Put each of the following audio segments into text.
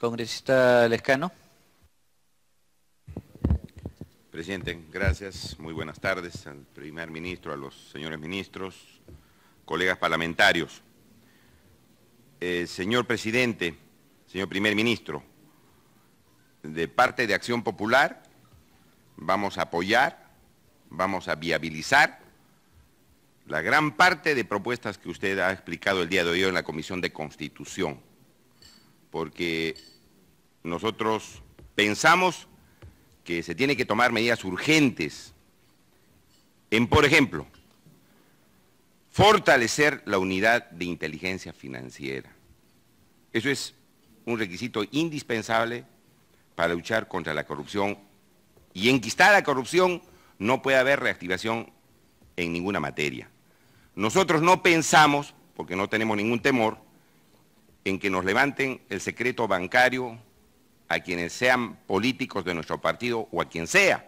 Congresista Lescano. Presidente, gracias. Muy buenas tardes al primer ministro, a los señores ministros, colegas parlamentarios. Eh, señor presidente, señor primer ministro, de parte de Acción Popular vamos a apoyar, vamos a viabilizar la gran parte de propuestas que usted ha explicado el día de hoy en la Comisión de Constitución, porque nosotros pensamos que se tiene que tomar medidas urgentes en, por ejemplo, fortalecer la unidad de inteligencia financiera. Eso es un requisito indispensable para luchar contra la corrupción y enquistada la corrupción no puede haber reactivación en ninguna materia. Nosotros no pensamos, porque no tenemos ningún temor, en que nos levanten el secreto bancario a quienes sean políticos de nuestro partido o a quien sea,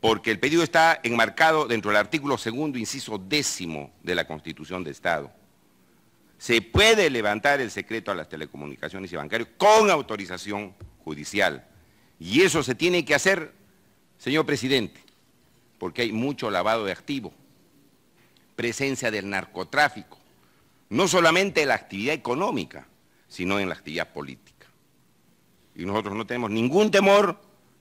porque el pedido está enmarcado dentro del artículo segundo, inciso décimo de la Constitución de Estado. Se puede levantar el secreto a las telecomunicaciones y bancarios con autorización judicial. Y eso se tiene que hacer, señor presidente, porque hay mucho lavado de activos, presencia del narcotráfico, no solamente en la actividad económica, sino en la actividad política y nosotros no tenemos ningún temor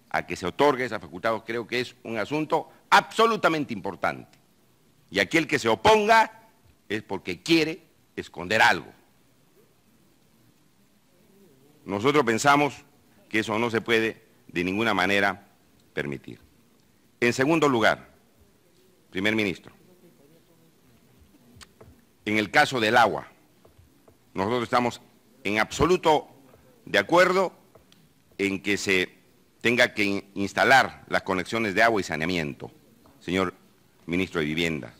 a que se otorgue esa facultad, creo que es un asunto absolutamente importante. Y aquel que se oponga es porque quiere esconder algo. Nosotros pensamos que eso no se puede de ninguna manera permitir. En segundo lugar, primer ministro, en el caso del agua, nosotros estamos en absoluto de acuerdo en que se tenga que instalar las conexiones de agua y saneamiento, señor ministro de Vivienda.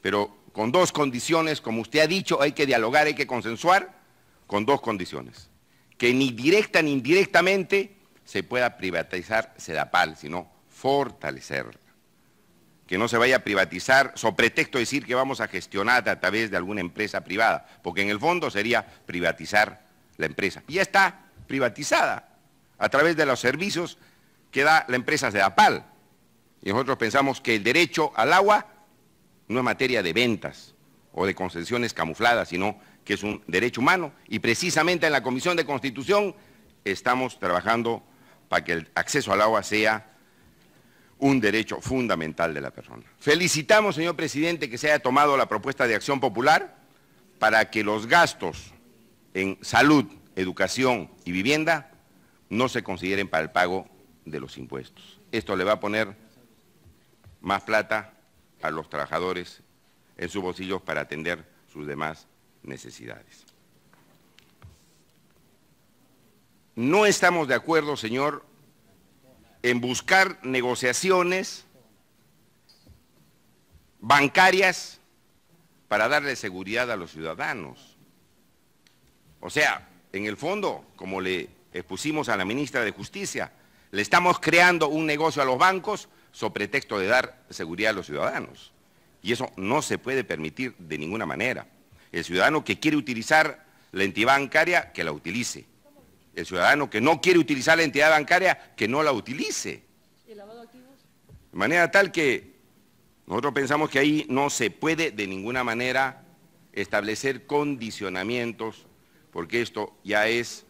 Pero con dos condiciones, como usted ha dicho, hay que dialogar, hay que consensuar, con dos condiciones. Que ni directa ni indirectamente se pueda privatizar CEDAPAL, sino fortalecerla. Que no se vaya a privatizar, sobre pretexto decir que vamos a gestionar a través de alguna empresa privada, porque en el fondo sería privatizar la empresa. Ya está privatizada a través de los servicios que da la empresa APAL. Y nosotros pensamos que el derecho al agua no es materia de ventas o de concesiones camufladas, sino que es un derecho humano. Y precisamente en la Comisión de Constitución estamos trabajando para que el acceso al agua sea un derecho fundamental de la persona. Felicitamos, señor presidente, que se haya tomado la propuesta de acción popular para que los gastos en salud, educación y vivienda no se consideren para el pago de los impuestos. Esto le va a poner más plata a los trabajadores en sus bolsillos para atender sus demás necesidades. No estamos de acuerdo, señor, en buscar negociaciones bancarias para darle seguridad a los ciudadanos. O sea, en el fondo, como le expusimos eh, a la ministra de Justicia. Le estamos creando un negocio a los bancos sobre texto de dar seguridad a los ciudadanos. Y eso no se puede permitir de ninguna manera. El ciudadano que quiere utilizar la entidad bancaria, que la utilice. El ciudadano que no quiere utilizar la entidad bancaria, que no la utilice. De manera tal que nosotros pensamos que ahí no se puede de ninguna manera establecer condicionamientos, porque esto ya es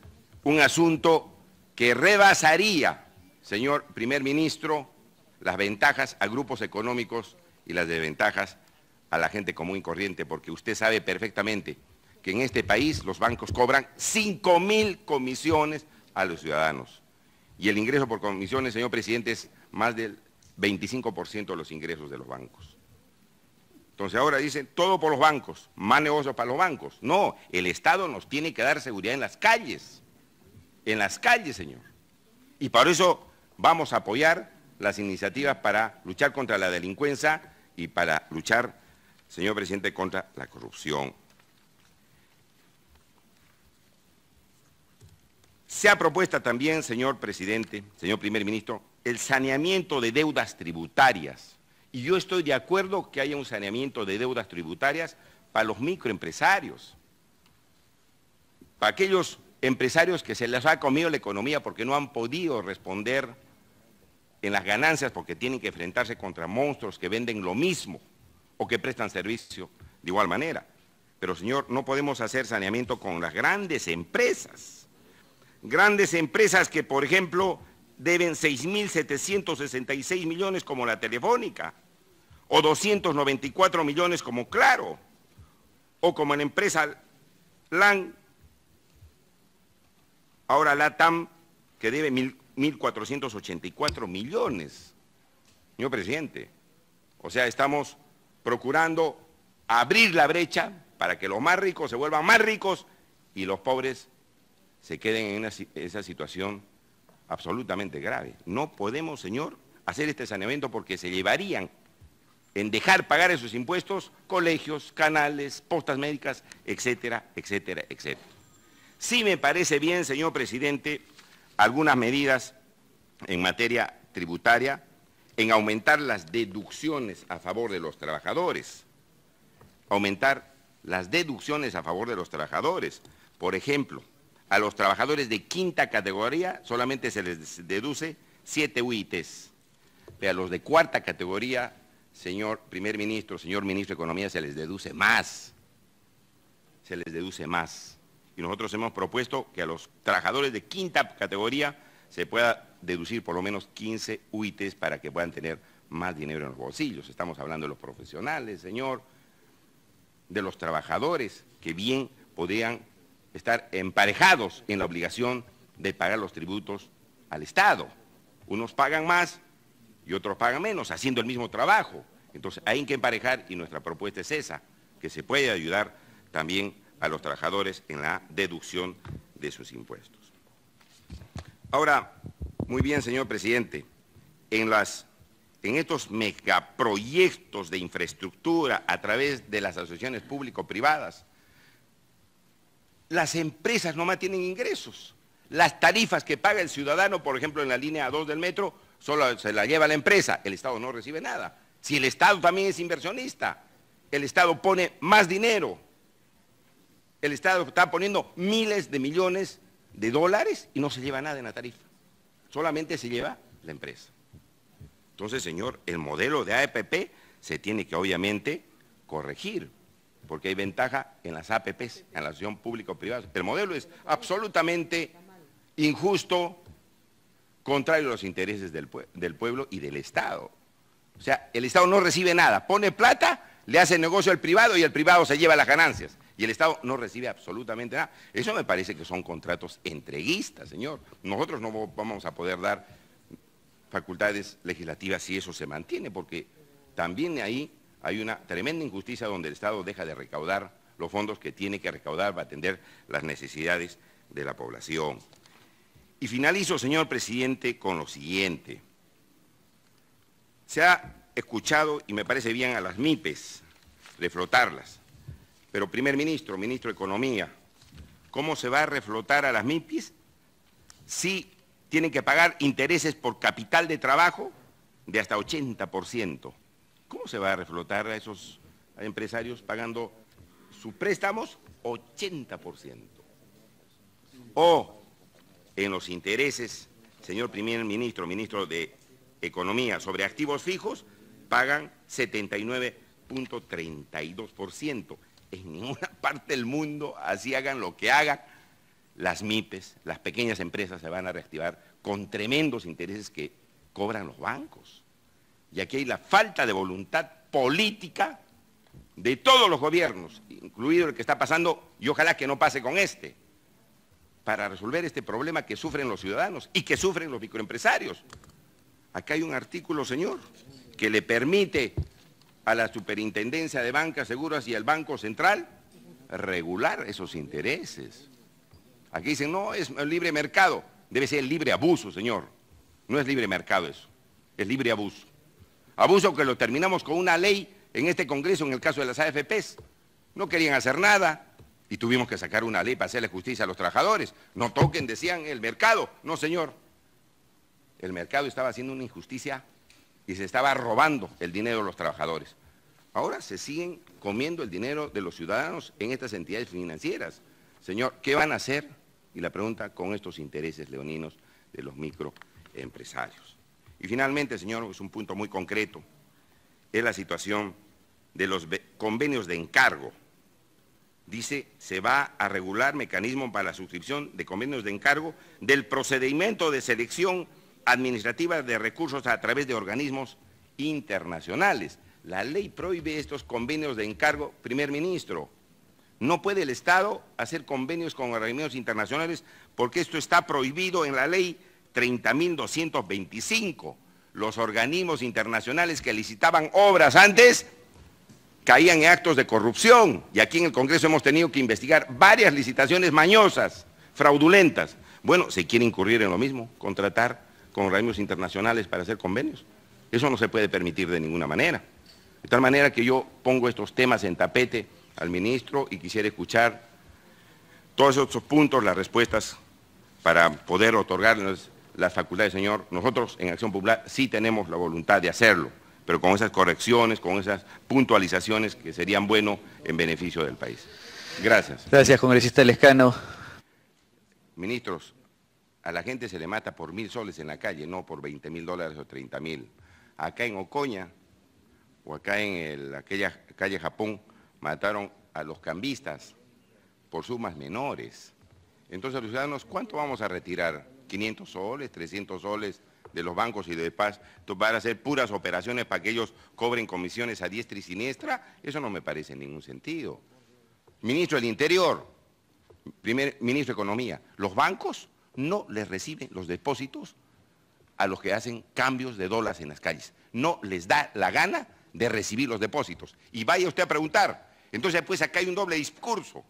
un asunto que rebasaría, señor primer ministro, las ventajas a grupos económicos y las desventajas a la gente común y corriente, porque usted sabe perfectamente que en este país los bancos cobran 5 mil comisiones a los ciudadanos. Y el ingreso por comisiones, señor presidente, es más del 25% de los ingresos de los bancos. Entonces ahora dicen, todo por los bancos, más negocio para los bancos. No, el Estado nos tiene que dar seguridad en las calles en las calles, señor. Y para eso vamos a apoyar las iniciativas para luchar contra la delincuencia y para luchar, señor presidente, contra la corrupción. Se ha propuesto también, señor presidente, señor primer ministro, el saneamiento de deudas tributarias. Y yo estoy de acuerdo que haya un saneamiento de deudas tributarias para los microempresarios, para aquellos empresarios que se les ha comido la economía porque no han podido responder en las ganancias porque tienen que enfrentarse contra monstruos que venden lo mismo o que prestan servicio de igual manera. Pero señor, no podemos hacer saneamiento con las grandes empresas. Grandes empresas que, por ejemplo, deben 6.766 millones como la Telefónica, o 294 millones como Claro, o como la empresa LAN Ahora la TAM que debe 1.484 millones, señor presidente. O sea, estamos procurando abrir la brecha para que los más ricos se vuelvan más ricos y los pobres se queden en esa situación absolutamente grave. No podemos, señor, hacer este saneamiento porque se llevarían en dejar pagar esos impuestos colegios, canales, postas médicas, etcétera, etcétera, etcétera. Sí me parece bien, señor presidente, algunas medidas en materia tributaria, en aumentar las deducciones a favor de los trabajadores, aumentar las deducciones a favor de los trabajadores. Por ejemplo, a los trabajadores de quinta categoría solamente se les deduce siete UITs, pero a los de cuarta categoría, señor primer ministro, señor ministro de Economía, se les deduce más, se les deduce más y nosotros hemos propuesto que a los trabajadores de quinta categoría se pueda deducir por lo menos 15 UITs para que puedan tener más dinero en los bolsillos. Estamos hablando de los profesionales, señor, de los trabajadores que bien podrían estar emparejados en la obligación de pagar los tributos al Estado. Unos pagan más y otros pagan menos, haciendo el mismo trabajo. Entonces hay que emparejar y nuestra propuesta es esa, que se puede ayudar también a los trabajadores en la deducción de sus impuestos. Ahora, muy bien, señor presidente, en, estos megaproyectos de infraestructura a través de las asociaciones público-privadas, las empresas más tienen ingresos. Las tarifas que paga el ciudadano, por ejemplo, en la línea 2 del metro, solo se la lleva la empresa, el Estado no recibe nada. Si el Estado también es inversionista, el Estado pone más dinero, el Estado está poniendo miles de millones de dólares y no se lleva nada en la tarifa. Solamente se lleva la empresa. Entonces, señor, el modelo de APP se tiene que obviamente corregir, porque hay ventaja en las APPs, en la asociación público-privada. El modelo es absolutamente injusto, contrario a los intereses del, pueblo y del Estado. O sea, el Estado no recibe nada, pone plata le hace negocio al privado y el privado se lleva las ganancias. Y el Estado no recibe absolutamente nada. Eso me parece que son contratos entreguistas, señor. Nosotros no vamos a poder dar facultades legislativas si eso se mantiene, porque también ahí hay una tremenda injusticia donde el Estado deja de recaudar los fondos que tiene que recaudar para atender las necesidades de la población. Y finalizo, señor presidente, con lo siguiente. Se escuchado, y me parece bien, a las MIPES, reflotarlas. Pero, primer ministro, ministro de Economía, ¿cómo se va a reflotar a las MIPES si tienen que pagar intereses por capital de trabajo de hasta 80%? ¿Cómo se va a reflotar a esos empresarios pagando sus préstamos 80%? O en los intereses, señor primer ministro, ministro de Economía, sobre activos fijos, pagan 79.32%. En ninguna parte del mundo, así hagan lo que hagan, las MIPES, las pequeñas empresas se van a reactivar con tremendos intereses que cobran los bancos. Y aquí hay la falta de voluntad política de todos los gobiernos, incluido el que está pasando, y ojalá que no pase con este, para resolver este problema que sufren los ciudadanos y que sufren los microempresarios. Acá hay un artículo, señor, que le permite a la Superintendencia de Bancas Seguras y al Banco Central regular esos intereses. Aquí dicen, no, es libre mercado. Debe ser libre abuso, señor. No es libre mercado eso, es libre abuso. Abuso que lo terminamos con una ley en este Congreso, en el caso de las AFPs. No querían hacer nada y tuvimos que sacar una ley para hacerle justicia a los trabajadores. No toquen, decían, el mercado. No, señor. El mercado estaba haciendo una injusticia y se estaba robando el dinero de los trabajadores. Ahora se siguen comiendo el dinero de los ciudadanos en estas entidades financieras. Señor, ¿qué van a hacer? Y la pregunta con estos intereses leoninos de los microempresarios. Y finalmente, señor, es un punto muy concreto, es la situación de los convenios de encargo. Dice, se va a regular mecanismo para la suscripción de convenios de encargo del procedimiento de selección administrativa de recursos a través de organismos internacionales. La ley prohíbe estos convenios de encargo, primer ministro. No puede el Estado hacer convenios con organismos internacionales porque esto está prohibido en la ley 30.225. Los organismos internacionales que licitaban obras antes caían en actos de corrupción y aquí en el Congreso hemos tenido que investigar varias licitaciones mañosas, fraudulentas. Bueno, se quiere incurrir en lo mismo, contratar con organismos internacionales para hacer convenios. Eso no se puede permitir de ninguna manera. De tal manera que yo pongo estos temas en tapete al ministro y quisiera escuchar todos esos puntos, las respuestas para poder otorgarles las facultades, señor. Nosotros en Acción Popular sí tenemos la voluntad de hacerlo, pero con esas correcciones, con esas puntualizaciones que serían bueno en beneficio del país. Gracias. Gracias, congresista Lescano. Ministros, a la gente se le mata por mil soles en la calle, no por 20 mil dólares o 30 mil. Acá en Ocoña o acá en aquella calle Japón mataron a los cambistas por sumas menores. Entonces los ciudadanos, ¿cuánto vamos a retirar? ¿500 soles, 300 soles de los bancos y de paz para hacer puras operaciones para que ellos cobren comisiones a diestra y siniestra? Eso no me parece en ningún sentido. Ministro del Interior, primer ministro de Economía, los bancos no les reciben los depósitos a los que hacen cambios de dólares en las calles. No les da la gana de recibir los depósitos. Y vaya usted a preguntar. Entonces, pues acá hay un doble discurso.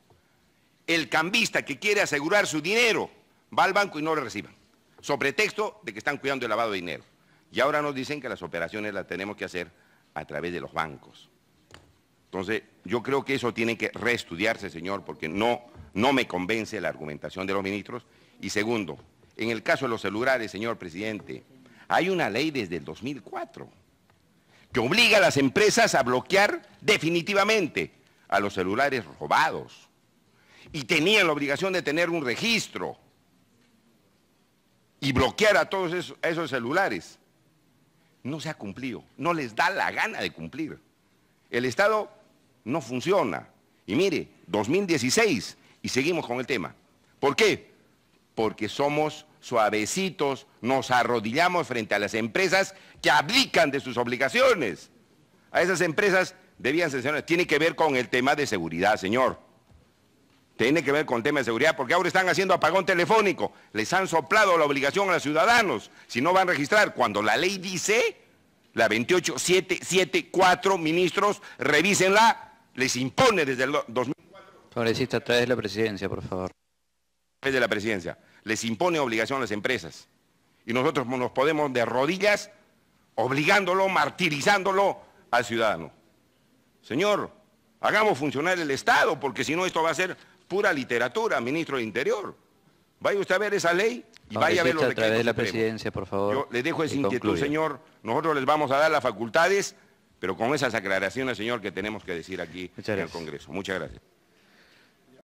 El cambista que quiere asegurar su dinero va al banco y no le reciban, sobre texto de que están cuidando el lavado de dinero. Y ahora nos dicen que las operaciones las tenemos que hacer a través de los bancos. Entonces, yo creo que eso tiene que reestudiarse, señor, porque no, no me convence la argumentación de los ministros y segundo, en el caso de los celulares, señor presidente, hay una ley desde el 2004 que obliga a las empresas a bloquear definitivamente a los celulares robados. Y tenían la obligación de tener un registro y bloquear a todos esos, celulares. No se ha cumplido, no les da la gana de cumplir. El Estado no funciona. Y mire, 2016 y seguimos con el tema. ¿Por qué? porque somos suavecitos, nos arrodillamos frente a las empresas que abdican de sus obligaciones. A esas empresas debían sancionar. Tiene que ver con el tema de seguridad, señor. Tiene que ver con el tema de seguridad, porque ahora están haciendo apagón telefónico. Les han soplado la obligación a los ciudadanos. Si no van a registrar, cuando la ley dice, la 28774, ministros, revísenla, les impone desde el 2004. Congresista, trae la presidencia, por favor de la presidencia. Les impone obligación a las empresas. Y nosotros nos podemos de rodillas obligándolo, martirizándolo al ciudadano. Señor, hagamos funcionar el Estado, porque si no esto va a ser pura literatura, ministro de Interior. Vaya usted a ver esa ley y vaya a ver los a través de la presidencia, por favor. Yo le dejo esa inquietud, señor. Nosotros les vamos a dar las facultades, pero con esas aclaraciones, señor, que tenemos que decir aquí en el Congreso. Muchas gracias.